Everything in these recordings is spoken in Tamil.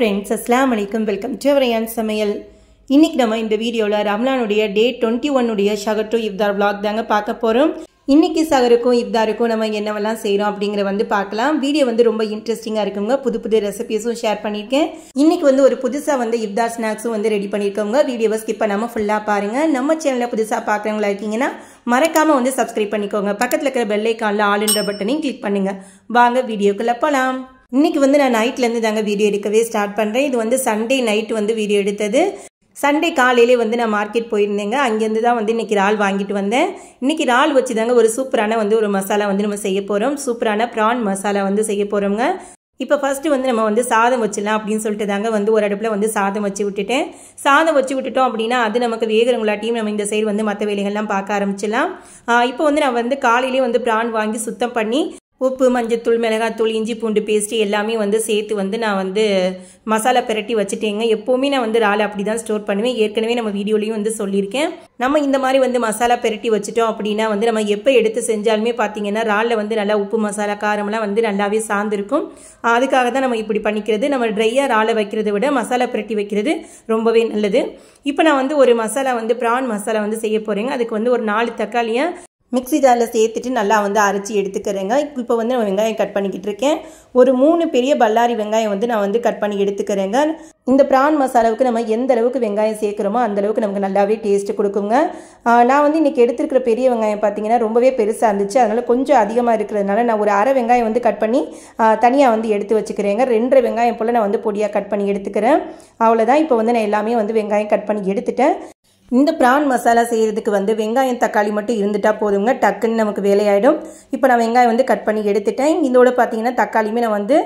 ஃப்ரெண்ட்ஸ் அஸ்லாம் அலைக்கும் வெல்கம் டு அவரையான் சமையல் இன்னைக்கு நம்ம இந்த வீடியோவில் ரம்லானுடைய டே டுவெண்ட்டி ஒன்னுடைய ஷகர் டு இப்தார் பிளாக் தாங்க பார்க்க போகிறோம் இன்னைக்கு சகருக்கும் இப்தாருக்கும் நம்ம என்னவெல்லாம் செய்கிறோம் அப்படிங்கிற வந்து பார்க்கலாம் வீடியோ வந்து ரொம்ப இன்ட்ரெஸ்டிங்காக இருக்குங்க புது புது ரெசிபிஸும் ஷேர் பண்ணியிருக்கேன் இன்னைக்கு வந்து ஒரு புதுசாக வந்து இப்தார் ஸ்நாக்ஸும் வந்து ரெடி பண்ணியிருக்கோங்க வீடியோவை ஸ்கிப் பண்ணாமல் ஃபுல்லாக பாருங்கள் நம்ம சேனலில் புதுசாக பார்க்குறவங்களா இருக்கீங்கன்னா மறக்காமல் வந்து சப்ஸ்கிரைப் பண்ணிக்கோங்க பக்கத்தில் இருக்கிற பெல்லைக்கானில் ஆளுன்ற பட்டனையும் கிளிக் பண்ணுங்கள் வாங்க வீடியோக்குள்ளே போகலாம் இன்னைக்கு வந்து நான் நைட்லேருந்து தாங்க வீடியோ எடுக்கவே ஸ்டார்ட் பண்ணுறேன் இது வந்து சண்டே நைட் வந்து வீடியோ எடுத்தது சண்டே காலையிலே வந்து நான் மார்க்கெட் போயிருந்தேங்க அங்கேருந்து தான் வந்து இன்றைக்கி இறால் வாங்கிட்டு வந்தேன் இன்றைக்கி இறால் வச்சு தாங்க ஒரு சூப்பரான வந்து ஒரு மசாலா வந்து நம்ம செய்ய போகிறோம் சூப்பரான ப்ரான் மசாலா வந்து செய்ய போகிறோங்க இப்போ ஃபஸ்ட்டு வந்து நம்ம வந்து சாதம் வச்சிடலாம் அப்படின்னு சொல்லிட்டு தாங்க வந்து ஒரு அடுப்பில் வந்து சாதம் வச்சு விட்டுட்டேன் சாதம் வச்சு விட்டுட்டோம் அப்படின்னா அது நமக்கு வேகிறவங்களாட்டியும் நம்ம இந்த சைடு வந்து மற்ற வேலைகள்லாம் பார்க்க ஆரம்பிச்சிடலாம் இப்போ வந்து நான் வந்து காலையிலேயே வந்து ப்ரான் வாங்கி சுத்தம் பண்ணி உப்பு மஞ்சத்தூள் மிளகாத்தூள் இஞ்சி பூண்டு பேஸ்ட்டு எல்லாமே வந்து சேர்த்து வந்து நான் வந்து மசாலா பெரட்டி வச்சுட்டேங்க எப்போவுமே நான் வந்து ராலை அப்படி தான் ஸ்டோர் பண்ணுவேன் ஏற்கனவே நம்ம வீடியோலையும் வந்து சொல்லியிருக்கேன் நம்ம இந்த மாதிரி வந்து மசாலா பெரட்டி வச்சுட்டோம் அப்படின்னா வந்து நம்ம எப்போ எடுத்து செஞ்சாலுமே பார்த்தீங்கன்னா இறாலில் வந்து நல்லா உப்பு மசாலா காரம்லாம் வந்து நல்லாவே சார்ந்திருக்கும் அதுக்காக தான் நம்ம இப்படி பண்ணிக்கிறது நம்ம ட்ரையாக இறாலை வைக்கிறத விட மசாலா பெரட்டி வைக்கிறது ரொம்பவே நல்லது இப்போ நான் வந்து ஒரு மசாலா வந்து ப்ரான் மசாலா வந்து செய்ய போகிறேங்க அதுக்கு வந்து ஒரு நாலு தக்காளியை மிக்சி ஜாரில் சேர்த்துட்டு நல்லா வந்து அரைச்சி எடுத்துக்கிறேங்க இப்போ வந்து நான் வெங்காயம் கட் பண்ணிக்கிட்டு இருக்கேன் ஒரு மூணு பெரிய பல்லாரி வெங்காயம் வந்து நான் வந்து கட் பண்ணி எடுத்துக்கிறேங்க இந்த பிரான் மசாலாவுக்கு நம்ம எந்த அளவுக்கு வெங்காயம் சேர்க்குறோமோ அந்த அளவுக்கு நமக்கு நல்லாவே டேஸ்ட்டு கொடுக்குங்க நான் வந்து இன்றைக்கி எடுத்துருக்கிற பெரிய வெங்காயம் பார்த்தீங்கன்னா ரொம்பவே பெருசாக இருந்துச்சு அதனால் கொஞ்சம் அதிகமாக இருக்கிறதுனால நான் ஒரு அரை வெங்காயம் வந்து கட் பண்ணி தனியாக வந்து எடுத்து வச்சுக்கிறேங்க ரெண்டரை வெங்காயம் போல் நான் வந்து பொடியாக கட் பண்ணி எடுத்துக்கிறேன் அவ்வளோதான் இப்போ வந்து நான் எல்லாமே வந்து வெங்காயம் கட் பண்ணி எடுத்துட்டேன் இந்த ப்ரான் மசாலா செய்கிறதுக்கு வந்து வெங்காயம் தக்காளி மட்டும் இருந்துட்டா போதுங்க டக்குன்னு நமக்கு வேலையாயிடும் இப்போ நான் வெங்காயம் வந்து கட் பண்ணி எடுத்துட்டேன் இதோட பார்த்தீங்கன்னா தக்காளியுமே நான் வந்து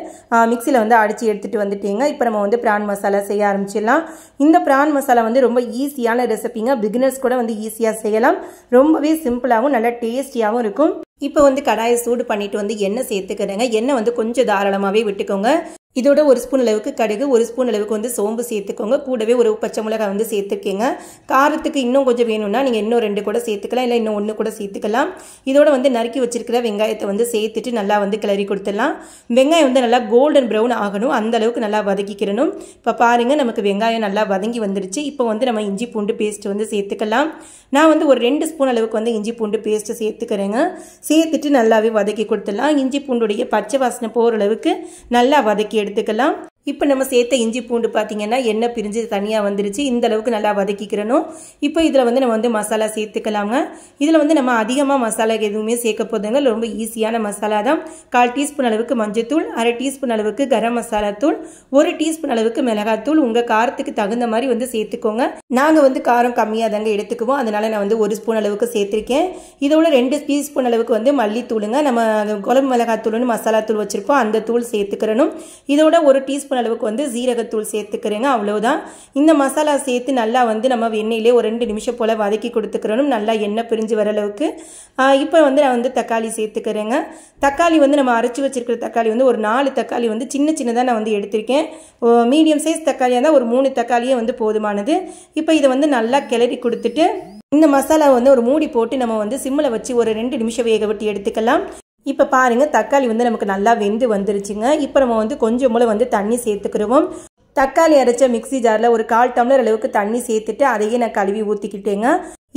மிக்சியில் வந்து அடித்து எடுத்துகிட்டு வந்துட்டேங்க இப்போ நம்ம வந்து ப்ரான் மசாலா செய்ய ஆரம்பிச்சிடலாம் இந்த ப்ரான் மசாலா வந்து ரொம்ப ஈஸியான ரெசிபிங்க பிகினர்ஸ் கூட வந்து ஈஸியாக செய்யலாம் ரொம்பவே சிம்பிளாகவும் நல்லா டேஸ்டியாகவும் இருக்கும் இப்போ வந்து கடாயை சூடு பண்ணிட்டு வந்து எண்ணெய் சேர்த்துக்கிறேங்க எண்ணெய் வந்து கொஞ்சம் தாராளமாகவே விட்டுக்கோங்க இதோட ஒரு ஸ்பூன் அளவுக்கு கடுகு ஒரு ஸ்பூன் அளவுக்கு வந்து சோம்பு சேர்த்துக்கோங்க கூடவே ஒரு பச்சை மிளகாய் வந்து சேர்த்துக்கேங்க காரத்துக்கு இன்னும் கொஞ்சம் வேணும்னா நீங்கள் இன்னும் ரெண்டு கூட சேர்த்துக்கலாம் இல்லை இன்னும் ஒன்று கூட சேர்த்துக்கலாம் இதோட வந்து நறுக்கி வச்சிருக்கிற வெங்காயத்தை வந்து சேர்த்துட்டு நல்லா வந்து கிளறி கொடுத்துடலாம் வெங்காயம் வந்து நல்லா கோல்டன் ப்ரௌன் ஆகணும் அந்த அளவுக்கு நல்லா வதக்கிக்கிறணும் இப்போ பாருங்கள் நமக்கு வெங்காயம் நல்லா வதங்கி வந்துருச்சு இப்போ வந்து நம்ம இஞ்சி பூண்டு பேஸ்ட் வந்து சேர்த்துக்கலாம் நான் வந்து ஒரு ரெண்டு ஸ்பூன் அளவுக்கு வந்து இஞ்சி பூண்டு பேஸ்ட்டு சேர்த்துக்கிறேங்க சேர்த்துட்டு நல்லாவே வதக்கி கொடுத்துடலாம் இஞ்சி பூண்டுடைய பச்சை வாசனை போகிற அளவுக்கு நல்லா வதக்கி எடுத்துக்கலாம் இப்போ நம்ம சேர்த்த இஞ்சி பூண்டு பார்த்திங்கன்னா எண்ணெய் பிரிஞ்சு தனியாக வந்துருச்சு இந்த அளவுக்கு நல்லா வதக்கிக்கிறணும் இப்போ இதில் வந்து நம்ம வந்து மசாலா சேர்த்துக்கலாங்க இதில் வந்து நம்ம அதிகமாக மசாலா எதுவுமே சேர்க்க போதுங்க ரொம்ப ஈஸியான மசாலா தான் கால் டீஸ்பூன் அளவுக்கு மஞ்சத்தூள் அரை டீஸ்பூன் அளவுக்கு கரம் மசாலா தூள் ஒரு டீஸ்பூன் அளவுக்கு மிளகாத்தூள் உங்கள் காரத்துக்கு தகுந்த மாதிரி வந்து சேர்த்துக்கோங்க நாங்கள் வந்து காரம் கம்மியாக தாங்க எடுத்துக்குவோம் அதனால் நான் வந்து ஒரு ஸ்பூன் அளவுக்கு சேர்த்துருக்கேன் இதோட ரெண்டு டீஸ்பூன் அளவுக்கு வந்து மல்லித்தூளுங்க நம்ம குழம்பு மிளகாத்தூள்னு மசாலா தூள் வச்சுருப்போம் அந்த தூள் சேர்த்துக்கிறணும் இதோட ஒரு டீஸ்பூன் டீஸ்பூன் அளவுக்கு வந்து ஜீரகத்தூள் சேர்த்துக்கிறேங்க அவ்வளோதான் இந்த மசாலா சேர்த்து நல்லா வந்து நம்ம எண்ணெயிலே ஒரு ரெண்டு நிமிஷம் போல் வதக்கி கொடுத்துக்கிறணும் நல்லா எண்ணெய் பிரிஞ்சு வர அளவுக்கு இப்போ வந்து நான் வந்து தக்காளி சேர்த்துக்கிறேங்க தக்காளி வந்து நம்ம அரைச்சி வச்சிருக்கிற தக்காளி வந்து ஒரு நாலு தக்காளி வந்து சின்ன சின்னதாக நான் வந்து எடுத்திருக்கேன் மீடியம் சைஸ் தக்காளியாக தான் ஒரு மூணு தக்காளியே வந்து போதுமானது இப்போ இதை வந்து நல்லா கிளறி கொடுத்துட்டு இந்த மசாலா வந்து ஒரு மூடி போட்டு நம்ம வந்து சிம்மில் வச்சு ஒரு ரெண்டு நிமிஷம் வேக விட்டு எடுத்துக்கலாம் இப்போ பாருங்கள் தக்காளி வந்து நமக்கு நல்லா வெந்து வந்துருச்சுங்க இப்போ நம்ம வந்து கொஞ்சம் மூளை வந்து தண்ணி சேர்த்துக்கிறோம் தக்காளி அரைச்ச மிக்சி ஜாரில் ஒரு கால் டம்ளர் அளவுக்கு தண்ணி சேர்த்துட்டு அதையே நான் கழுவி ஊற்றிக்கிட்டேங்க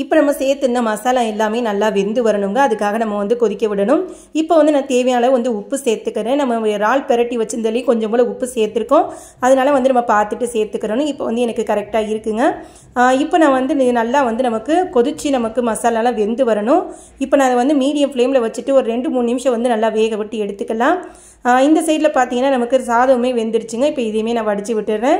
இப்போ நம்ம இந்த மசாலா எல்லாமே நல்லா வெந்து வரணுங்க அதுக்காக நம்ம வந்து கொதிக்க விடணும் இப்போ வந்து நான் தேவையான வந்து உப்பு சேர்த்துக்கிறேன் நம்ம இறால் பெரட்டி வச்சிருந்தாலே கொஞ்சம் போல் உப்பு சேர்த்துருக்கோம் அதனால் வந்து நம்ம பார்த்துட்டு சேர்த்துக்கிறோம் இப்போ வந்து எனக்கு கரெக்டாக இருக்குங்க இப்போ நான் வந்து நல்லா வந்து நமக்கு கொதிச்சு நமக்கு மசாலாலாம் வெந்து வரணும் இப்போ நான் அதை வந்து மீடியம் ஃப்ளேமில் வச்சுட்டு ஒரு ரெண்டு மூணு நிமிஷம் வந்து நல்லா வேக விட்டு எடுத்துக்கலாம் இந்த சைடில் பார்த்தீங்கன்னா நமக்கு சாதமே வெந்துருச்சுங்க இப்போ இதையுமே நான் வடித்து விட்டுறேன்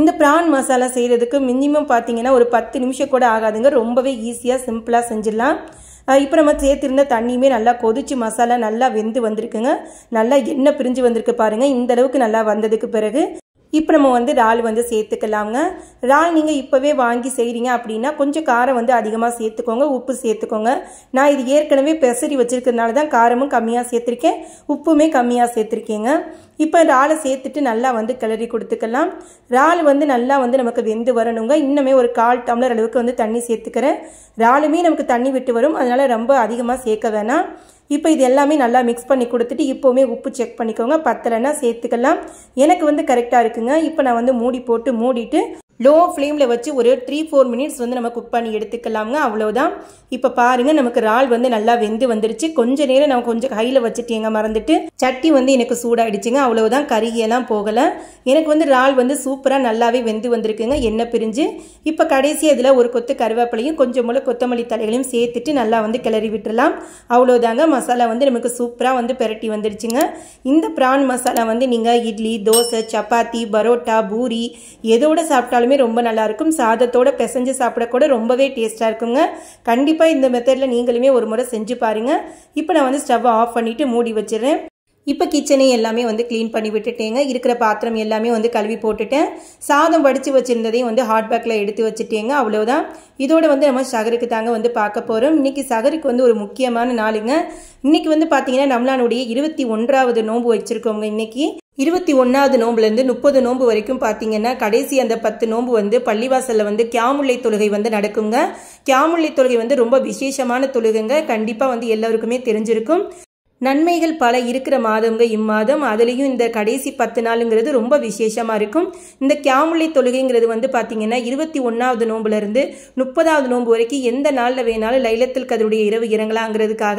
இந்த ப்ரான் மசாலா செய்கிறதுக்கு மினிமம் பார்த்தீங்கன்னா ஒரு பத்து நிமிஷம் கூட ஆகாதுங்க ரொம்பவே ஈஸியாக சிம்பிளாக செஞ்சிடலாம் இப்போ நம்ம சேர்த்துருந்த தண்ணியுமே நல்லா கொதிச்சு மசாலா நல்லா வெந்து வந்திருக்குங்க நல்லா எண்ணெய் பிரிஞ்சு வந்திருக்கு பாருங்கள் இந்த அளவுக்கு நல்லா வந்ததுக்கு பிறகு இப்போ நம்ம வந்து இறால் வந்து சேர்த்துக்கலாங்க இறால் நீங்கள் இப்போவே வாங்கி செய்கிறீங்க அப்படின்னா கொஞ்சம் காரம் வந்து அதிகமாக சேர்த்துக்கோங்க உப்பு சேர்த்துக்கோங்க நான் இது ஏற்கனவே பெசரி வச்சுருக்கிறதுனால தான் காரமும் கம்மியாக சேர்த்துருக்கேன் உப்புமே கம்மியாக சேர்த்துருக்கேங்க இப்போ இறாலை சேர்த்துட்டு நல்லா வந்து கிளறி கொடுத்துக்கலாம் இறால் வந்து நல்லா வந்து நமக்கு வெந்து வரணுங்க இன்னுமே ஒரு கால் டம்ளர் அளவுக்கு வந்து தண்ணி சேர்த்துக்கிறேன் இறாலுமே நமக்கு தண்ணி விட்டு வரும் அதனால் ரொம்ப அதிகமாக சேர்க்க வேணாம் இப்போ இது எல்லாமே நல்லா மிக்ஸ் பண்ணி கொடுத்துட்டு இப்போவுமே உப்பு செக் பண்ணிக்கோங்க பத்தலைன்னா சேர்த்துக்கலாம் எனக்கு வந்து கரெக்டாக இருக்குங்க இப்போ நான் வந்து மூடி போட்டு மூடிட்டு லோ ஃப்ளேமில் வச்சு ஒரு த்ரீ ஃபோர் மினிட்ஸ் வந்து நம்ம குக் பண்ணி எடுத்துக்கலாம்ங்க அவ்வளோதான் இப்போ பாருங்கள் நமக்கு ரால் வந்து நல்லா வெந்து வந்துடுச்சு கொஞ்ச நேரம் நம்ம கொஞ்சம் கையில் வச்சுட்டேங்க மறந்துட்டு சட்டி வந்து எனக்கு சூடாயிடுச்சுங்க அவ்வளோதான் கறியெல்லாம் போகலை எனக்கு வந்து ரால் வந்து சூப்பராக நல்லாவே வெந்து வந்திருக்குங்க எண்ணெய் பிரிஞ்சு இப்போ கடைசி இதில் ஒரு கொத்து கருவேப்பிலையும் கொஞ்சம் மூலம் கொத்தமல்லி தலைகளையும் சேர்த்துட்டு நல்லா வந்து கிளறி விட்டுடலாம் அவ்வளோதாங்க மசாலா வந்து நமக்கு சூப்பராக வந்து பெரட்டி வந்துடுச்சுங்க இந்த ப்ரான் மசாலா வந்து நீங்கள் இட்லி தோசை சப்பாத்தி பரோட்டா பூரி எதோட சாப்பிட்டாலுமே எல்லாருமே ரொம்ப நல்லாயிருக்கும் சாதத்தோட பிசைஞ்சு சாப்பிடக்கூட ரொம்பவே டேஸ்ட்டாக இருக்குங்க கண்டிப்பாக இந்த மெத்தடில் நீங்களுமே ஒரு முறை செஞ்சு பாருங்கள் இப்போ நான் வந்து ஸ்டவ்வை ஆஃப் பண்ணிவிட்டு மூடி வச்சிடுறேன் இப்போ கிச்சனே எல்லாமே வந்து க்ளீன் பண்ணி விட்டுட்டேங்க இருக்கிற பாத்திரம் எல்லாமே வந்து கழுவி போட்டுட்டேன் சாதம் வடித்து வச்சுருந்ததையும் வந்து ஹாட் பேக்கில் எடுத்து வச்சுட்டேங்க அவ்வளோதான் இதோட வந்து நம்ம சகருக்கு தாங்க வந்து பார்க்க போகிறோம் இன்றைக்கி சகருக்கு வந்து ஒரு முக்கியமான நாளுங்க இன்றைக்கி வந்து பார்த்திங்கன்னா நம்மளானுடைய இருபத்தி ஒன்றாவது நோன்பு வச்சுருக்கோங்க இன்றைக்கி இருபத்தி ஒன்றாவது நோம்புலேருந்து முப்பது நோம்பு வரைக்கும் பார்த்தீங்கன்னா கடைசி அந்த பத்து நோம்பு வந்து பள்ளிவாசலில் வந்து கியாமுல்லை தொழுகை வந்து நடக்குங்க கியாமுல்லை தொழுகை வந்து ரொம்ப விசேஷமான தொழுகைங்க கண்டிப்பாக வந்து எல்லாருக்குமே தெரிஞ்சிருக்கும் நன்மைகள் பல இருக்கிற மாதங்க இம்மாதம் அதுலேயும் இந்த கடைசி பத்து நாளுங்கிறது ரொம்ப விசேஷமாக இருக்கும் இந்த கியாமுலை தொழுகைங்கிறது வந்து பார்த்தீங்கன்னா இருபத்தி ஒன்றாவது நோம்புலேருந்து முப்பதாவது நோம்பு வரைக்கும் எந்த நாளில் வேணாலும் லைலத்தில் கதருடைய இரவு இறங்கலாங்கிறதுக்காக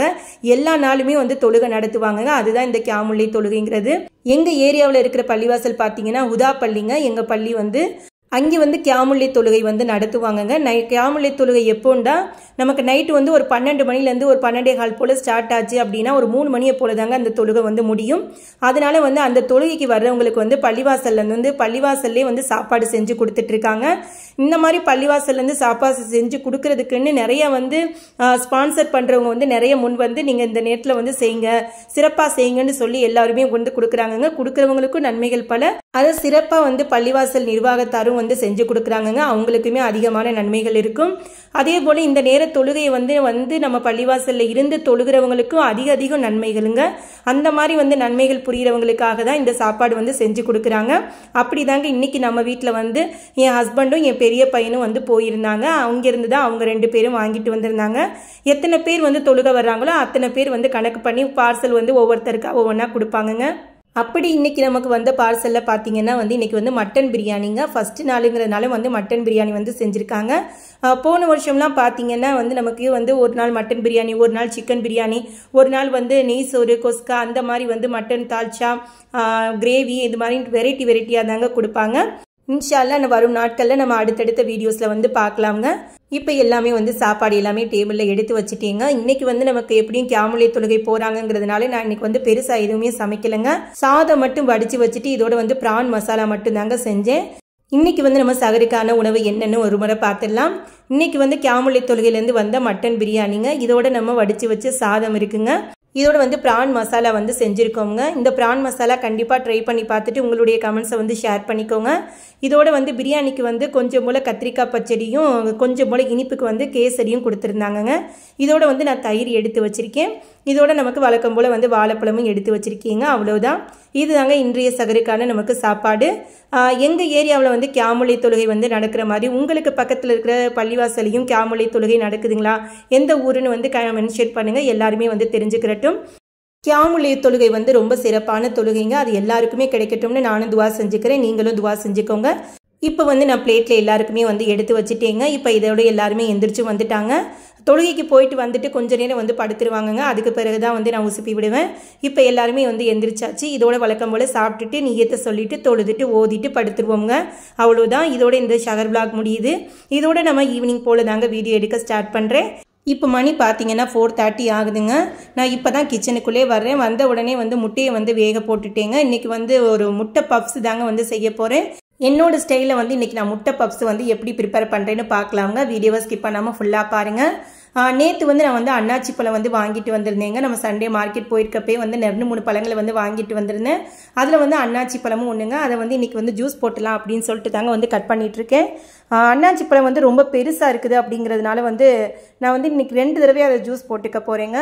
எல்லா நாளுமே வந்து தொழுகை நடத்துவாங்க அதுதான் இந்த கியாமுலை தொழுகைங்கிறது எங்கள் ஏரியாவில் இருக்கிற பள்ளிவாசல் பார்த்தீங்கன்னா உதா பள்ளிங்க எங்கள் பள்ளி வந்து அங்கே வந்து கியாமுள்ளி தொழுகை வந்து நடத்துவாங்கங்க நை கியாமுள்ளி தொழுகை எப்போண்டா நமக்கு நைட்டு வந்து ஒரு பன்னெண்டு மணிலேருந்து ஒரு பன்னெண்டே கால் போல் ஸ்டார்ட் ஆச்சு அப்படின்னா ஒரு மூணு மணியை போல தாங்க அந்த தொழுகை வந்து முடியும் அதனால வந்து அந்த தொழுகைக்கு வர்றவங்களுக்கு வந்து பள்ளிவாசல்லேருந்து வந்து பள்ளிவாசல்லே வந்து சாப்பாடு செஞ்சு கொடுத்துட்ருக்காங்க இந்த மாதிரி பள்ளிவாசல்லேருந்து சாப்பாடு செஞ்சு கொடுக்கறதுக்குன்னு நிறைய வந்து ஸ்பான்சர் பண்ணுறவங்க வந்து நிறைய முன் வந்து நீங்கள் இந்த நேரத்தில் வந்து செய்யுங்க சிறப்பாக செய்யுங்கன்னு சொல்லி எல்லாருமே வந்து கொடுக்குறாங்கங்க கொடுக்குறவங்களுக்கும் நன்மைகள் பல அதை சிறப்பாக வந்து பள்ளிவாசல் நிர்வாகத்தாரும் வந்து செஞ்சு கொடுக்குறாங்கங்க அவங்களுக்குமே அதிகமான நன்மைகள் இருக்கும் அதே போல் இந்த நேர தொழுகையை வந்து வந்து நம்ம பள்ளிவாசலில் இருந்து தொழுகிறவங்களுக்கும் அதிக அதிகம் நன்மைகளுங்க அந்த மாதிரி வந்து நன்மைகள் புரிகிறவங்களுக்காக தான் இந்த சாப்பாடு வந்து செஞ்சு கொடுக்குறாங்க அப்படி தாங்க இன்றைக்கி நம்ம வீட்டில் வந்து என் ஹஸ்பண்டும் என் பெரிய பையனும் வந்து போயிருந்தாங்க அங்கேருந்து தான் அவங்க ரெண்டு பேரும் வாங்கிட்டு வந்திருந்தாங்க எத்தனை பேர் வந்து தொழுக வர்றாங்களோ அத்தனை பேர் வந்து கணக்கு பண்ணி பார்சல் வந்து ஒவ்வொருத்தருக்கு ஒவ்வொன்றா கொடுப்பாங்கங்க அப்படி இன்றைக்கி நமக்கு வந்த பார்சலில் பார்த்தீங்கன்னா வந்து இன்றைக்கி வந்து மட்டன் பிரியாணிங்க ஃபஸ்ட்டு நாளுங்கிறதுனால வந்து மட்டன் பிரியாணி வந்து செஞ்சுருக்காங்க போன வருஷம்லாம் பார்த்தீங்கன்னா வந்து நமக்கு வந்து ஒரு நாள் மட்டன் பிரியாணி ஒரு நாள் சிக்கன் பிரியாணி ஒரு நாள் வந்து நெய் சோறு கொஸ்கா அந்த மாதிரி வந்து மட்டன் தால்ச்சா கிரேவி இது மாதிரி வெரைட்டி வெரைட்டியாக தாங்க கொடுப்பாங்க இன்ஷால்லா வரும் நாட்களில் நம்ம அடுத்தடுத்த வீடியோஸில் வந்து பார்க்கலாங்க இப்போ எல்லாமே வந்து சாப்பாடு எல்லாமே டேபிளில் எடுத்து வச்சுட்டீங்க இன்னைக்கு வந்து நமக்கு எப்படியும் கேமுலை தொழுகை போகிறாங்கிறதுனால நான் இன்னைக்கு வந்து பெருசாக எதுவுமே சமைக்கலைங்க சாதம் மட்டும் வடித்து வச்சுட்டு இதோட வந்து பிரான் மசாலா மட்டும் தாங்க செஞ்சேன் இன்னைக்கு வந்து நம்ம சகரிக்கான உணவு என்னென்னு ஒரு முறை பார்த்துடலாம் இன்னைக்கு வந்து கேமுலை தொழுகையிலேருந்து வந்த மட்டன் பிரியாணிங்க இதோட நம்ம வடித்து வச்ச சாதம் இருக்குங்க இதோட வந்து ப்ரான் மசாலா வந்து செஞ்சுருக்கோங்க இந்த ப்ரான் மசாலா கண்டிப்பாக ட்ரை பண்ணி பார்த்துட்டு உங்களுடைய கமெண்ட்ஸை வந்து ஷேர் பண்ணிக்கோங்க இதோட வந்து பிரியாணிக்கு வந்து கொஞ்சம் போல் கத்திரிக்காய் பச்சடியும் கொஞ்சம் போல் இனிப்புக்கு வந்து கேசரியும் கொடுத்துருந்தாங்கங்க இதோட வந்து நான் தயிர் எடுத்து வச்சுருக்கேன் இதோட நமக்கு வழக்கம் போல் வந்து வாழைப்பழமும் எடுத்து வச்சுருக்கீங்க அவ்வளோதான் இது தாங்க இன்றைய சகருக்கான நமக்கு சாப்பாடு எங்கள் ஏரியாவில் வந்து கியாமொழி தொழுகை வந்து நடக்கிற மாதிரி உங்களுக்கு பக்கத்தில் இருக்கிற பள்ளிவாசலையும் கியாமொழி தொழுகை நடக்குதுங்களா எந்த ஊருன்னு வந்து க மென்ஷன் பண்ணுங்கள் எல்லாருமே வந்து தெரிஞ்சுக்கிறட்டும் கியாமுலிய தொழுகை வந்து ரொம்ப சிறப்பான தொழுகைங்க அது எல்லாருக்குமே கிடைக்கட்டும்னு நானும் துவா செஞ்சுக்கிறேன் நீங்களும் துவா செஞ்சுக்கோங்க இப்போ வந்து நான் பிளேட்டில் எல்லாருக்குமே வந்து எடுத்து வச்சுட்டேங்க இப்போ இதோட எல்லாருமே எந்திரிச்சு வந்துட்டாங்க தொழுகைக்கு போயிட்டு வந்துட்டு கொஞ்ச நேரம் வந்து படுத்துருவாங்கங்க அதுக்கு பிறகு தான் வந்து நான் உசுப்பி விடுவேன் இப்போ எல்லாருமே வந்து எந்திரிச்சாச்சு இதோட வழக்கம் போல் சாப்பிட்டுட்டு நீயத்தை சொல்லிட்டு தொழுதுட்டு ஓதிட்டு படுத்துருவோங்க அவ்வளோதான் இதோட இந்த ஷகர் பிளாக் முடியுது இதோட நம்ம ஈவினிங் போல் தாங்க வீடியோ எடுக்க ஸ்டார்ட் பண்ணுறேன் இப்போ மணி பார்த்தீங்கன்னா ஃபோர் தேர்ட்டி ஆகுதுங்க நான் இப்போ தான் கிச்சனுக்குள்ளே வர்றேன் வந்த உடனே வந்து முட்டையை வந்து வேக போட்டுட்டேங்க இன்றைக்கி வந்து ஒரு முட்டை பப்ஸ் தாங்க வந்து செய்ய போகிறேன் என்னோட ஸ்டைலில் வந்து இன்றைக்கி நான் முட்டை பப்ஸ் வந்து எப்படி ப்ரிப்பேர் பண்ணுறேன்னு பார்க்கலாங்க வீடியோவை ஸ்கிப் பண்ணாமல் ஃபுல்லாக பாருங்கள் நேற்று வந்து நான் வந்து அண்ணாச்சி பழம் வந்து வாங்கிட்டு வந்திருந்தேங்க நம்ம சண்டே மார்க்கெட் போயிருக்கப்பே வந்து ரெண்டு மூணு பழங்களை வந்து வாங்கிட்டு வந்திருந்தேன் அதில் வந்து அண்ணாச்சி பழமும் ஒன்றுங்க அதை வந்து இன்றைக்கி வந்து ஜூஸ் போட்டலாம் அப்படின்னு சொல்லிட்டு தாங்க வந்து கட் பண்ணிகிட்ருக்கேன் அண்ணாச்சி பழம் வந்து ரொம்ப பெருசாக இருக்குது அப்படிங்கிறதுனால வந்து நான் வந்து இன்றைக்கி ரெண்டு தடவை அதை ஜூஸ் போட்டுக்க போகிறேங்க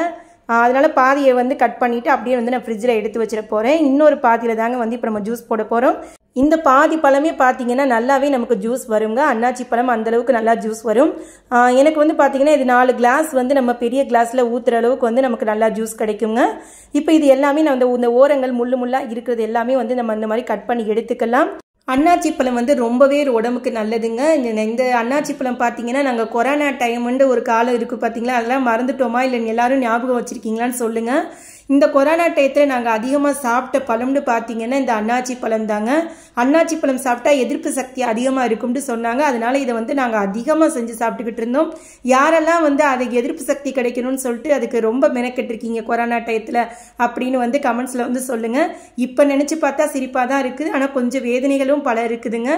அதனால் பாதியை வந்து கட் பண்ணிவிட்டு அப்படியே வந்து நான் ஃப்ரிட்ஜில் எடுத்து வச்சிட போகிறேன் இன்னொரு பாதியில் தாங்க வந்து இப்போ நம்ம ஜூஸ் போட போகிறோம் இந்த பாதி பழமே பார்த்தீங்கன்னா நல்லாவே நமக்கு ஜூஸ் வருங்க அன்னாச்சி பழம் அந்தளவுக்கு நல்லா ஜூஸ் வரும் எனக்கு வந்து பார்த்தீங்கன்னா இது நாலு கிளாஸ் வந்து நம்ம பெரிய கிளாஸில் ஊற்றுற அளவுக்கு வந்து நமக்கு நல்லா ஜூஸ் கிடைக்குங்க இப்போ இது எல்லாமே நான் இந்த ஓரங்கள் முள்ளு முள்ளாக இருக்கிறது எல்லாமே வந்து நம்ம இந்த மாதிரி கட் பண்ணி எடுத்துக்கலாம் அன்னாச்சி பழம் வந்து ரொம்பவே உடம்புக்கு நல்லதுங்க இந்த அன்னாச்சி பழம் பார்த்தீங்கன்னா நாங்கள் கொரோனா டைமுன்ற ஒரு காலம் இருக்குது பார்த்தீங்களா அதெல்லாம் மறந்துட்டோமா இல்லை எல்லாரும் ஞாபகம் வச்சுருக்கீங்களான்னு சொல்லுங்கள் இந்த கொரோனா டயத்தில் நாங்கள் அதிகமாக சாப்பிட்ட பழம்னு பார்த்தீங்கன்னா இந்த அன்னாச்சி பழம் தாங்க அன்னாச்சி பழம் சாப்பிட்டா எதிர்ப்பு சக்தி அதிகமாக இருக்கும்னு சொன்னாங்க அதனால் இதை வந்து நாங்கள் அதிகமாக செஞ்சு சாப்பிட்டுக்கிட்டு இருந்தோம் யாரெல்லாம் வந்து அதுக்கு எதிர்ப்பு சக்தி கிடைக்கணும்னு சொல்லிட்டு அதுக்கு ரொம்ப மெனக்கெட்டிருக்கீங்க கொரோனா டயத்தில் அப்படின்னு வந்து கமெண்ட்ஸில் வந்து சொல்லுங்கள் இப்போ நினச்சி பார்த்தா சிரிப்பாக தான் இருக்குது ஆனால் கொஞ்சம் வேதனைகளும் பல இருக்குதுங்க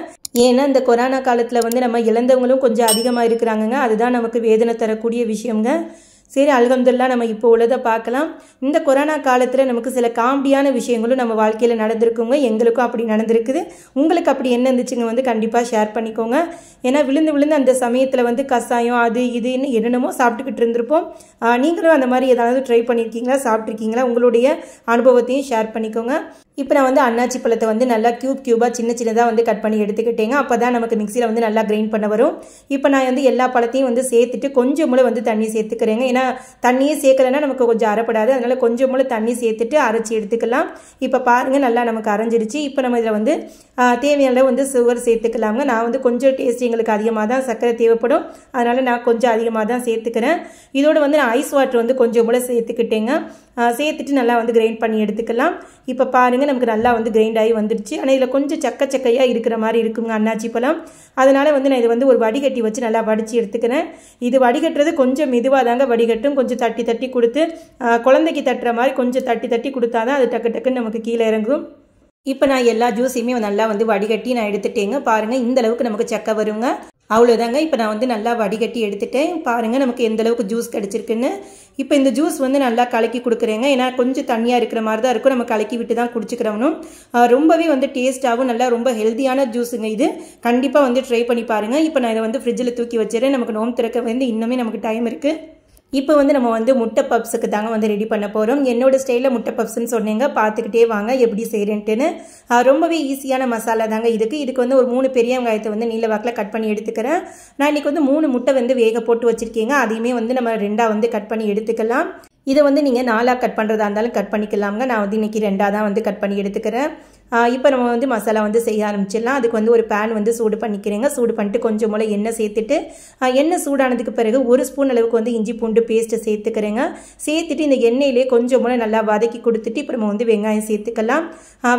ஏன்னா இந்த கொரோனா காலத்தில் வந்து நம்ம இழந்தவங்களும் கொஞ்சம் அதிகமாக இருக்கிறாங்கங்க அதுதான் நமக்கு வேதனை தரக்கூடிய விஷயங்க சரி அலகம்துல்லா நம்ம இப்போ உள்ளதை பார்க்கலாம் இந்த கொரோனா காலத்தில் நமக்கு சில காமெடியான விஷயங்களும் நம்ம வாழ்க்கையில் நடந்திருக்குங்க எங்களுக்கும் அப்படி நடந்திருக்குது உங்களுக்கு அப்படி என்ன இருந்துச்சுங்க வந்து கண்டிப்பாக ஷேர் பண்ணிக்கோங்க ஏன்னா விழுந்து விழுந்து அந்த சமயத்தில் வந்து கசாயம் அது இதுன்னு என்னென்னமோ சாப்பிட்டுக்கிட்டு இருந்திருப்போம் நீங்களும் அந்த மாதிரி ஏதாவது ட்ரை பண்ணியிருக்கீங்களா சாப்பிட்ருக்கீங்களா உங்களுடைய அனுபவத்தையும் ஷேர் பண்ணிக்கோங்க இப்போ நான் வந்து அண்ணாச்சி பழத்தை வந்து நல்லா க்யூப் க்யூபாக சின்ன சின்னதாக வந்து கட் பண்ணி எடுத்துக்கிட்டேங்க அப்போ தான் நமக்கு மிக்சியில் வந்து நல்லா கிரைண்ட் பண்ண வரும் இப்போ நான் வந்து எல்லா பழத்தையும் வந்து சேர்த்துட்டு கொஞ்சம் மூளை வந்து தண்ணி சேர்த்துக்கிறேங்க ஏன்னா தண்ணியே சேர்க்கலைன்னா நமக்கு கொஞ்சம் அறப்படாது அதனால் கொஞ்சம் மூளை தண்ணி சேர்த்துட்டு அரைச்சி எடுத்துக்கலாம் இப்போ பாருங்கள் நல்லா நமக்கு அரைஞ்சிருச்சு இப்போ நம்ம இதில் வந்து தேவையான வந்து சுகர் சேர்த்துக்கலாங்க நான் வந்து கொஞ்சம் டேஸ்ட் எங்களுக்கு அதிகமாக தான் சர்க்கரை தேவைப்படும் அதனால் நான் கொஞ்சம் அதிகமாக தான் சேர்த்துக்கிறேன் இதோடு வந்து நான் ஐஸ் வாட்டர் வந்து கொஞ்சம் மூளை சேர்த்துக்கிட்டேங்க சேர்த்துட்டு நல்லா வந்து கிரைண்ட் பண்ணி எடுத்துக்கலாம் இப்போ பாருங்கள் பாருங்கள் நமக்கு நல்லா வந்து கிரைண்ட் ஆகி வந்துடுச்சு ஆனால் இதில் கொஞ்சம் சக்க சக்கையாக இருக்கிற மாதிரி இருக்குங்க அண்ணாச்சி பழம் அதனால் வந்து நான் இதை வந்து ஒரு வடிகட்டி வச்சு நல்லா வடித்து எடுத்துக்கிறேன் இது வடிகட்டுறது கொஞ்சம் மெதுவாக தாங்க வடிகட்டும் கொஞ்சம் தட்டி தட்டி கொடுத்து குழந்தைக்கு தட்டுற மாதிரி கொஞ்சம் தட்டி தட்டி கொடுத்தா தான் அது டக்கு டக்குன்னு நமக்கு கீழே இறங்கும் இப்போ நான் எல்லா ஜூஸையுமே நல்லா வந்து வடிகட்டி நான் எடுத்துட்டேங்க பாருங்கள் இந்த அளவுக்கு நமக்கு சக்கை வருங்க அவ்வளோதாங்க இப்போ நான் வந்து நல்லா வடிகட்டி எடுத்துட்டேன் பாருங்கள் நமக்கு எந்த அளவுக்கு ஜூஸ் கிடச்சிருக்குன்னு இப்போ இந்த ஜூஸ் வந்து நல்லா கலக்கி கொடுக்குறேங்க ஏன்னா கொஞ்சம் தண்ணியாக இருக்கிற மாதிரி தான் இருக்கும் நம்ம கலக்கி விட்டு தான் குடிச்சிக்கிறவனும் ரொம்பவே வந்து டேஸ்ட்டாகவும் நல்லா ரொம்ப ஹெல்த்தியான ஜூஸுங்க இது கண்டிப்பாக வந்து ட்ரை பண்ணி பாருங்கள் இப்போ நான் இதை வந்து ஃப்ரிட்ஜில் தூக்கி வச்சிடறேன் நமக்கு நோம் திறக்க வந்து இன்னுமே நமக்கு டைம் இருக்குது இப்போ வந்து நம்ம வந்து முட்டை பப்ஸுக்கு தாங்க வந்து ரெடி பண்ண போகிறோம் என்னோடய ஸ்டைலில் முட்டை பப்ஸ்ன்னு சொன்னீங்க பார்த்துக்கிட்டே வாங்க எப்படி செய்கிறேன்ட்டுன்னு ரொம்பவே ஈஸியான மசாலா தாங்க இதுக்கு இதுக்கு வந்து ஒரு மூணு பெரிய வெங்காயத்தை வந்து நீல வாக்கில் கட் பண்ணி எடுத்துக்கிறேன் நான் இன்றைக்கி வந்து மூணு முட்டை வந்து வேக போட்டு வச்சுருக்கீங்க அதையுமே வந்து நம்ம ரெண்டாக வந்து கட் பண்ணி எடுத்துக்கலாம் இதை வந்து நீங்கள் நாலாக கட் பண்ணுறதா இருந்தாலும் கட் பண்ணிக்கலாம்ங்க நான் வந்து இன்றைக்கி ரெண்டாக தான் வந்து கட் பண்ணி எடுத்துக்கிறேன் இப்போ நம்ம வந்து மசாலா வந்து செய்ய ஆரம்பிச்சிடலாம் அதுக்கு வந்து ஒரு பேன் வந்து சூடு பண்ணிக்கிறேங்க சூடு பண்ணிட்டு கொஞ்சம் போல் எண்ணெய் சேர்த்துட்டு எண்ணெய் சூடானதுக்கு பிறகு ஒரு ஸ்பூன் அளவுக்கு வந்து இஞ்சி பூண்டு பேஸ்ட்டு சேர்த்துக்கிறேங்க சேர்த்துட்டு இந்த எண்ணெயிலே கொஞ்சம் போல் நல்லா வதக்கி கொடுத்துட்டு இப்போ நம்ம வந்து வெங்காயம் சேர்த்துக்கலாம்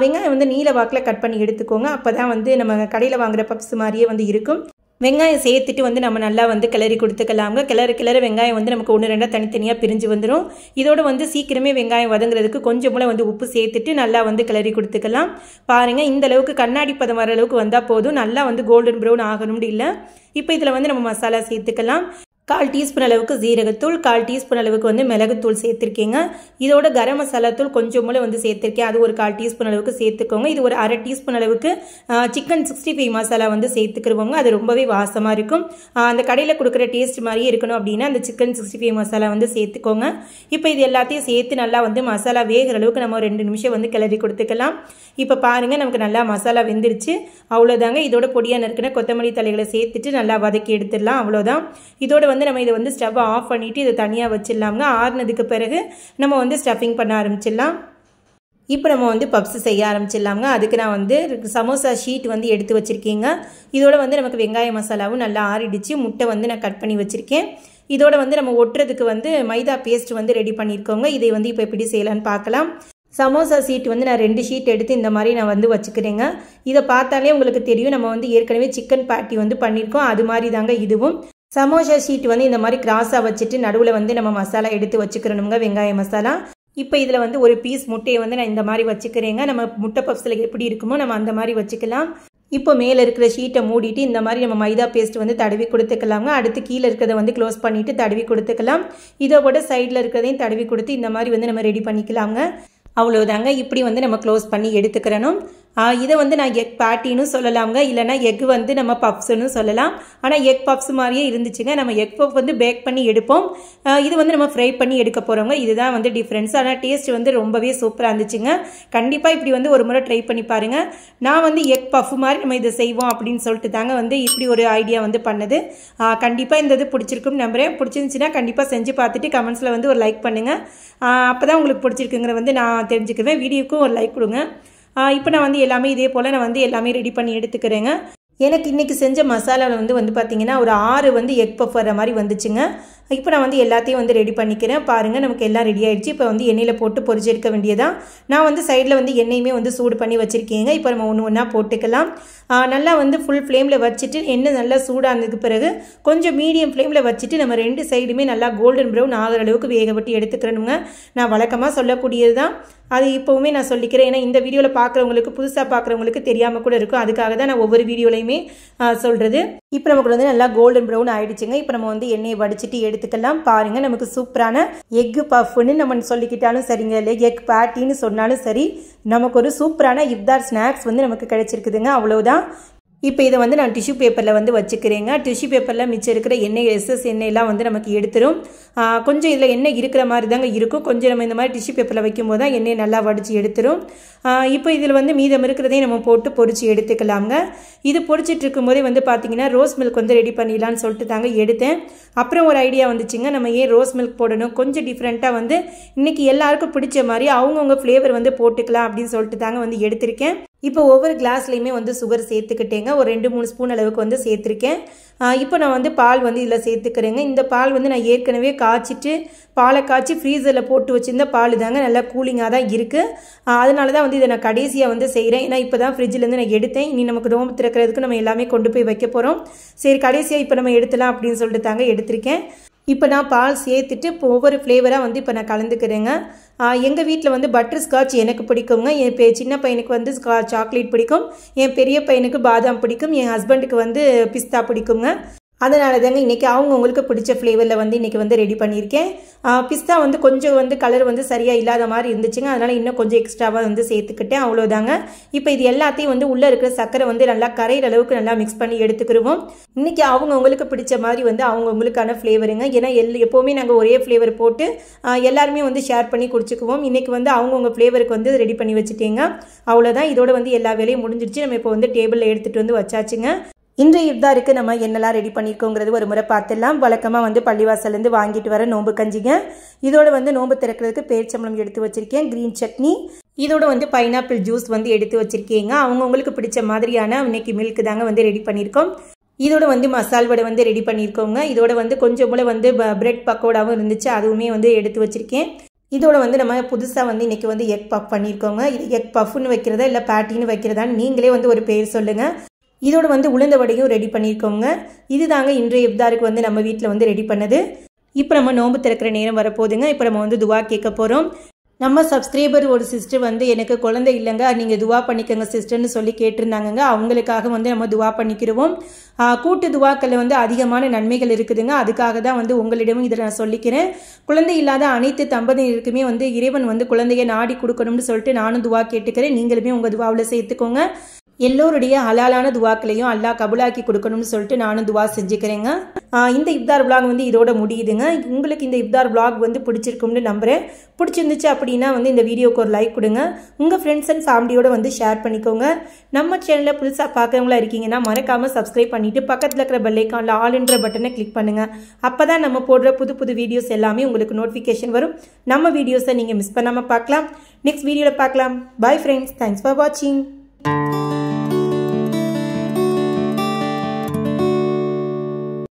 வெங்காயம் வந்து நீல வாக்கில் கட் பண்ணி எடுத்துக்கோங்க அப்போ தான் வந்து நம்ம கடையில் வாங்குகிற பப்ஸ் மாதிரியே வந்து இருக்கும் வெங்காயம் சேர்த்துட்டு வந்து நம்ம நல்லா வந்து கிளறி கொடுத்துக்கலாங்க கிளறு கிளறு வெங்காயம் வந்து நமக்கு ஒன்று ரெண்டாக தனித்தனியாக பிரிஞ்சு வந்துடும் இதோடு வந்து சீக்கிரமே வெங்காயம் வதங்குறதுக்கு கொஞ்சமுள்ள வந்து உப்பு சேர்த்துட்டு நல்லா வந்து கிளறி கொடுத்துக்கலாம் பாருங்கள் இந்த அளவுக்கு கண்ணாடி பதம் வர அளவுக்கு வந்தால் போதும் நல்லா வந்து கோல்டன் ப்ரௌன் ஆகணும்னு இல்லை இப்போ இதில் வந்து நம்ம மசாலா சேர்த்துக்கலாம் கால் டீஸ்பூன் அளவுக்கு ஜீரகத்தூள் கால் டீஸ்பூன் அளவுக்கு வந்து மிளகுத்தூள் சேர்த்துருக்கீங்க இதோட கரம் மசாலா தூள் கொஞ்சம் மூலம் வந்து சேர்த்துருக்கேன் அது ஒரு கால் டீஸ்பூன் அளவுக்கு சேர்த்துக்கோங்க இது ஒரு அரை டீஸ்பூன் அளவுக்கு சிக்கன் சிக்ஸ்டி ஃபைவ் மசாலா வந்து சேர்த்துக்கிறவங்க அது ரொம்பவே வாசமாக இருக்கும் அந்த கடையில் கொடுக்குற டேஸ்ட் மாதிரியே இருக்கணும் அப்படின்னா அந்த சிக்கன் சிக்ஸ்டி ஃபைவ் மசாலா வந்து சேர்த்துக்கோங்க இப்போ இது எல்லாத்தையும் சேர்த்து நல்லா வந்து மசாலா வேகிற அளவுக்கு நம்ம ரெண்டு நிமிஷம் வந்து கிளறி கொடுத்துக்கலாம் இப்போ பாருங்கள் நமக்கு நல்லா மசாலா வெந்துருச்சு அவ்வளோதாங்க இதோட பொடியாக நறுக்கின கொத்தமல்லி தலைகளை சேர்த்துட்டு நல்லா வதக்கி எடுத்துடலாம் அவ்வளோதான் இதோட வந்து நம்ம இதை வந்து ஸ்டவ்வை ஆஃப் பண்ணிவிட்டு இதை தனியாக வச்சிடலாங்க ஆறுனதுக்கு பிறகு நம்ம வந்து ஸ்டஃபிங் பண்ண ஆரம்பிச்சிடலாம் இப்போ நம்ம வந்து பப்ஸ் செய்ய ஆரம்பிச்சிடலாங்க அதுக்கு நான் வந்து சமோசா ஷீட் வந்து எடுத்து வச்சுருக்கேங்க இதோட வந்து நமக்கு வெங்காய மசாலாவும் நல்லா ஆறிடுச்சு முட்டை வந்து நான் கட் பண்ணி வச்சுருக்கேன் இதோட வந்து நம்ம ஒட்டுறதுக்கு வந்து மைதா பேஸ்ட் வந்து ரெடி பண்ணியிருக்கோங்க இதை வந்து இப்போ எப்படி செய்யலான்னு பார்க்கலாம் சமோசா சீட் வந்து நான் ரெண்டு ஷீட் எடுத்து இந்த மாதிரி நான் வந்து வச்சுக்கிறேங்க இதை பார்த்தாலே உங்களுக்கு தெரியும் நம்ம வந்து ஏற்கனவே சிக்கன் பேட்டி வந்து பண்ணியிருக்கோம் அது மாதிரி தாங்க இதுவும் சமோசா ஷீட் வந்து இந்த மாதிரி கிராஸாக வச்சுட்டு நடுவில் வந்து நம்ம மசாலா எடுத்து வச்சுக்கிறணுங்க வெங்காய மசாலா இப்போ இதில் வந்து ஒரு பீஸ் முட்டையை வந்து நான் இந்த மாதிரி வச்சுக்கிறேங்க நம்ம முட்டை பப்ஸில் எப்படி இருக்குமோ நம்ம அந்த மாதிரி வச்சுக்கலாம் இப்போ மேலே இருக்கிற ஷீட்டை மூடிட்டு இந்த மாதிரி நம்ம மைதா பேஸ்ட் வந்து தடவி கொடுத்துக்கலாங்க அடுத்து கீழே இருக்கிறத வந்து க்ளோஸ் பண்ணிவிட்டு தடவி கொடுத்துக்கலாம் இதை விட சைடில் இருக்கிறதையும் தடவி கொடுத்து இந்த மாதிரி வந்து நம்ம ரெடி பண்ணிக்கலாங்க அவ்வளோதாங்க இப்படி வந்து நம்ம க்ளோஸ் பண்ணி எடுத்துக்கிறணும் இதை வந்து நான் எக் பேட்டின்னு சொல்லலாம்ங்க இல்லைனா எக் வந்து நம்ம பப்ஸ்னு சொல்லலாம் ஆனால் எக் பப்ஸ் மாதிரியே இருந்துச்சுங்க நம்ம எக் பப் வந்து பேக் பண்ணி எடுப்போம் இது வந்து நம்ம ஃப்ரை பண்ணி எடுக்க போகிறோங்க இதுதான் வந்து டிஃப்ரென்ஸ் ஆனால் டேஸ்ட் வந்து ரொம்பவே சூப்பராக இருந்துச்சுங்க கண்டிப்பாக இப்படி வந்து ஒரு முறை ட்ரை பண்ணி பாருங்கள் நான் வந்து எக் பஃப் மாதிரி நம்ம இதை செய்வோம் அப்படின்னு சொல்லிட்டு தாங்க வந்து இப்படி ஒரு ஐடியா வந்து பண்ணது கண்டிப்பாக இந்த இது பிடிச்சிருக்கும் நம்புகிறேன் பிடிச்சிருந்துச்சின்னா கண்டிப்பாக செஞ்சு பார்த்துட்டு கமெண்ட்ஸில் வந்து ஒரு லைக் பண்ணுங்கள் அப்போ தான் உங்களுக்கு பிடிச்சிருக்குங்கிற வந்து நான் தெரிஞ்சுக்குவேன் வீடியோக்கும் ஒரு லைக் கொடுங்க இப்போ நான் வந்து எல்லாமே இதே போல் நான் வந்து எல்லாமே ரெடி பண்ணி எடுத்துக்கிறேங்க எனக்கு இன்றைக்கி செஞ்ச மசாலாவில் வந்து வந்து பார்த்திங்கன்னா ஒரு ஆறு வந்து எக் பஃப் வர்ற மாதிரி வந்துச்சுங்க இப்போ நான் வந்து எல்லாத்தையும் வந்து ரெடி பண்ணிக்கிறேன் பாருங்கள் நமக்கு எல்லாம் ரெடி ஆகிடுச்சு இப்போ வந்து எண்ணெயில் போட்டு பொரிச்செடுக்க வேண்டியதான் நான் வந்து சைடில் வந்து எண்ணெயுமே வந்து சூடு பண்ணி வச்சுருக்கேங்க இப்போ நம்ம ஒன்று ஒன்றா போட்டுக்கலாம் நல்லா வந்து ஃபுல் ஃப்ளேமில் வச்சுட்டு எண்ணெய் நல்லா சூடானதுக்கு பிறகு கொஞ்சம் மீடியம் ஃப்ளேமில் வச்சுட்டு நம்ம ரெண்டு சைடுமே நல்லா கோல்டன் ப்ரௌன் ஆகிற அளவுக்கு வேக விட்டு எடுத்துக்கிறணுங்க நான் வழக்கமாக சொல்லக்கூடியது தான் அது இப்போவுமே நான் சொல்லிக்கிறேன் ஏன்னா இந்த வீடியோவில் பார்க்குறவங்களுக்கு புதுசாக பார்க்குறவங்களுக்கு தெரியாமல் கூட இருக்கும் அதுக்காக தான் நான் ஒவ்வொரு வீடியோலையுமே சொல்கிறது இப்போ நமக்கு வந்து நல்லா கோல்டன் ப்ரௌன் ஆயிடுச்சுங்க இப்போ நம்ம வந்து எண்ணெயை வடிச்சிட்டு எடுத்துக்கலாம் பாருங்கள் நமக்கு சூப்பரான எக் பஃப்னு நம்ம சொல்லிக்கிட்டாலும் சரிங்க இல்லை எக் பேட்டின்னு சொன்னாலும் சரி நமக்கு ஒரு சூப்பரான இப்தார் ஸ்நாக்ஸ் வந்து நமக்கு கிடைச்சிருக்குதுங்க அவ்வளோதான் இப்போ இதை வந்து நான் டிஷ்யூ பேப்பரில் வந்து வச்சுக்கிறேங்க டிஷ்யூ பேப்பரில் மிச்சம் இருக்கிற எண்ணெய் எஸ்எஸ் எண்ணெய்லாம் வந்து நமக்கு எடுத்துரும் கொஞ்சம் இதில் எண்ணெய் இருக்கிற மாதிரி தாங்க இருக்கும் கொஞ்சம் நம்ம இந்த மாதிரி டிஷ்யூ பேப்பரில் வைக்கும்போது தான் எண்ணெய் நல்லா வடித்து எடுத்துரும் இப்போ இதில் வந்து மீதம் இருக்கிறதையும் நம்ம போட்டு பொறிச்சு எடுத்துக்கலாங்க இது பொறிச்சிட்டு இருக்கும்போதே வந்து பார்த்தீங்கன்னா ரோஸ் மில்க் வந்து ரெடி பண்ணிடலான்னு சொல்லிட்டு தாங்க எடுத்தேன் அப்புறம் ஒரு ஐடியா வந்துச்சுங்க நம்ம ஏன் ரோஸ் மில்க் போடணும் கொஞ்சம் டிஃப்ரெண்ட்டாக வந்து இன்றைக்கி எல்லாருக்கும் பிடிச்ச மாதிரி அவங்கவுங்க ஃப்ளேவர் வந்து போட்டுக்கலாம் அப்படின்னு சொல்லிட்டு தாங்க வந்து எடுத்திருக்கேன் இப்போ ஒவ்வொரு கிளாஸ்லேயுமே வந்து சுகர் சேர்த்துக்கிட்டேங்க ஒரு ரெண்டு மூணு ஸ்பூன் அளவுக்கு வந்து சேர்த்துருக்கேன் இப்போ நான் வந்து பால் வந்து இதில் சேர்த்துக்கிறேங்க இந்த பால் வந்து நான் ஏற்கனவே காய்ச்சிட்டு பாலை காய்ச்சி ஃப்ரீசரில் போட்டு வச்சுருந்த பால் தாங்க நல்லா கூலிங்காக தான் இருக்குது அதனால தான் வந்து இதை நான் கடைசியாக வந்து செய்கிறேன் ஏன்னா இப்போ தான் ஃப்ரிட்ஜிலேருந்து நான் எடுத்தேன் இனி நமக்கு ரோம் திறக்கிறதுக்கு நம்ம எல்லாமே கொண்டு போய் வைக்க போகிறோம் சரி கடைசியாக இப்போ நம்ம எடுத்துலாம் அப்படின்னு சொல்லிட்டு தாங்க எடுத்திருக்கேன் இப்போ நான் பால் சேர்த்துட்டு இப்போ ஒவ்வொரு ஃப்ளேவராக வந்து இப்போ நான் கலந்துக்கிறேங்க எங்கள் வீட்டில் வந்து பட்டர் ஸ்காட்ச் எனக்கு பிடிக்குங்க என் பெ சின்ன பையனுக்கு வந்து சாக்லேட் பிடிக்கும் என் பெரிய பையனுக்கு பாதாம் பிடிக்கும் என் ஹஸ்பண்டுக்கு வந்து பிஸ்தா பிடிக்குங்க அதனால தாங்க இன்றைக்கி அவங்கவுங்களுக்கு பிடிச்ச ஃப்ளேவரில் வந்து இன்றைக்கி வந்து ரெடி பண்ணியிருக்கேன் பிஸ்தா வந்து கொஞ்சம் வந்து கலர் வந்து சரியாக இல்லாத மாதிரி இருந்துச்சுங்க அதனால் இன்னும் கொஞ்சம் எக்ஸ்ட்ராவாக வந்து சேர்த்துக்கிட்டேன் அவ்வளோதாங்க இப்போ இது எல்லாத்தையும் வந்து உள்ளே இருக்கிற சர்க்கரை வந்து நல்லா கரையிற அளவுக்கு நல்லா மிக்ஸ் பண்ணி எடுத்துக்கிடுவோம் இன்றைக்கி உங்களுக்கு பிடிச்ச மாதிரி வந்து அவங்கவுங்களுக்கான ஃப்ளேவருங்க ஏன்னா எல் எப்போவுமே நாங்கள் ஒரே ஃப்ளேவர் போட்டு எல்லாருமே வந்து ஷேர் பண்ணி குடிச்சிக்குவோம் இன்றைக்கி வந்து அவங்கவுங்க ஃப்ளேவருக்கு வந்து ரெடி பண்ணி வச்சுட்டேங்க அவ்வளோதான் இதோட வந்து எல்லா வேலையும் முடிஞ்சிடுச்சு நம்ம இப்போ வந்து டேபிளில் எடுத்துகிட்டு வந்து வச்சாச்சுங்க இன்றைய இஃப்தாருக்கு நம்ம என்னெல்லாம் ரெடி பண்ணியிருக்கோங்கிறது ஒரு முறை பார்த்துடலாம் வழக்கமாக வந்து பள்ளிவாசலேருந்து வாங்கிட்டு வர நோம்பு கஞ்சிங்க இதோட வந்து நோம்பு திறக்கிறதுக்கு பேர்ச்சம்பளம் எடுத்து வச்சுருக்கேன் க்ரீன் சட்னி இதோட வந்து பைனாப்பிள் ஜூஸ் வந்து எடுத்து வச்சுருக்கீங்க அவங்கவுங்களுக்கு பிடிச்ச மாதிரியான இன்னைக்கு மில்க்கு தாங்க வந்து ரெடி பண்ணியிருக்கோம் இதோட வந்து மசால் வடை வந்து ரெடி பண்ணியிருக்கோங்க இதோட வந்து கொஞ்சம் போல வந்து பிரெட் பக்கோடாவும் இருந்துச்சு அதுவுமே வந்து எடுத்து வச்சுருக்கேன் இதோட வந்து நம்ம புதுசாக வந்து இன்றைக்கி வந்து எக் பஃப் பண்ணியிருக்கோங்க இது எக் பஃப்னு வைக்கிறதா இல்லை பேட்டின்னு வைக்கிறதான்னு நீங்களே வந்து ஒரு பேர் சொல்லுங்கள் இதோடு வந்து உளுந்த வடையும் ரெடி பண்ணியிருக்கோங்க இது தாங்க இன்றைய இப்தாருக்கு வந்து நம்ம வீட்டில் வந்து ரெடி பண்ணது இப்போ நம்ம நோம்பு திறக்கிற நேரம் வரப்போகுதுங்க இப்போ நம்ம வந்து துவா கேட்க போகிறோம் நம்ம சப்ஸ்கிரைபர் ஒரு சிஸ்டர் வந்து எனக்கு குழந்தை இல்லைங்க நீங்கள் துவா பண்ணிக்கோங்க சிஸ்டர்னு சொல்லி கேட்டிருந்தாங்கங்க அவங்களுக்காக வந்து நம்ம துவா பண்ணிக்கிறோம் கூட்டு துவாக்களில் வந்து அதிகமான நன்மைகள் இருக்குதுங்க அதுக்காக தான் வந்து உங்களிடமும் இதை நான் சொல்லிக்கிறேன் குழந்தை இல்லாத அனைத்து தம்பதியருக்குமே வந்து இறைவன் வந்து குழந்தைய நாடி கொடுக்கணும்னு சொல்லிட்டு நானும் துவா கேட்டுக்கிறேன் நீங்களுமே உங்கள் துவாவில் சேர்த்துக்கோங்க எல்லோருடைய அலாலான துவாக்களையும் அல்லாஹ் கபுலாக்கி கொடுக்கணும்னு சொல்லிட்டு நானும் துவா செஞ்சுக்கிறேங்க இந்த இப்தார் பிளாக் வந்து இதோட முடியுதுங்க உங்களுக்கு இந்த இப்தார் பிளாக் வந்து பிடிச்சிருக்கும்னு நம்புகிறேன் பிடிச்சிருந்துச்சு அப்படின்னா வந்து இந்த வீடியோக்கு ஒரு லைக் கொடுங்க உங்கள் ஃப்ரெண்ட்ஸ் அண்ட் ஃபேமிலியோட வந்து ஷேர் பண்ணிக்கோங்க நம்ம சேனலில் புதுசாக பார்க்குறவங்களா இருக்கீங்கன்னா மறக்காமல் சப்ஸ்கிரைப் பண்ணிவிட்டு பக்கத்தில் இருக்கிற பெல்லைக்கானில் ஆளுன்ற பட்டனை கிளிக் பண்ணுங்கள் அப்போ தான் நம்ம போடுற புது புது வீடியோஸ் எல்லாமே உங்களுக்கு நோட்டிஃபிகேஷன் வரும் நம்ம வீடியோஸை நீங்கள் மிஸ் பண்ணாமல் பார்க்கலாம் நெக்ஸ்ட் வீடியோவில் பார்க்கலாம் பாய் ஃப்ரெண்ட்ஸ் தேங்க்ஸ் ஃபார் வாட்சிங்